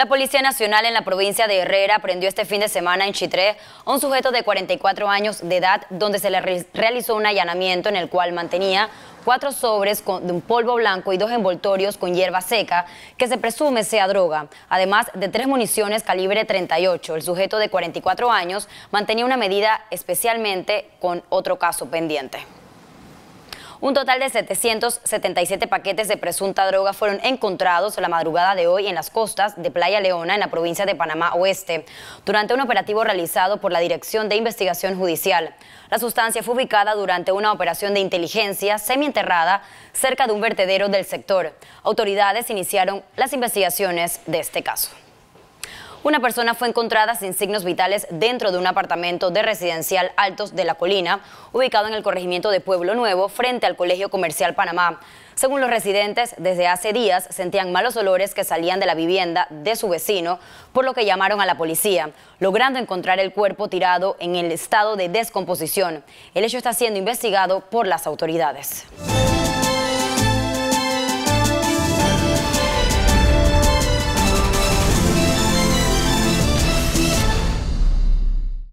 La Policía Nacional en la provincia de Herrera prendió este fin de semana en Chitré a un sujeto de 44 años de edad donde se le realizó un allanamiento en el cual mantenía cuatro sobres de un polvo blanco y dos envoltorios con hierba seca que se presume sea droga, además de tres municiones calibre 38. El sujeto de 44 años mantenía una medida especialmente con otro caso pendiente. Un total de 777 paquetes de presunta droga fueron encontrados la madrugada de hoy en las costas de Playa Leona, en la provincia de Panamá Oeste, durante un operativo realizado por la Dirección de Investigación Judicial. La sustancia fue ubicada durante una operación de inteligencia semienterrada cerca de un vertedero del sector. Autoridades iniciaron las investigaciones de este caso. Una persona fue encontrada sin signos vitales dentro de un apartamento de residencial Altos de la Colina, ubicado en el corregimiento de Pueblo Nuevo, frente al Colegio Comercial Panamá. Según los residentes, desde hace días sentían malos olores que salían de la vivienda de su vecino, por lo que llamaron a la policía, logrando encontrar el cuerpo tirado en el estado de descomposición. El hecho está siendo investigado por las autoridades.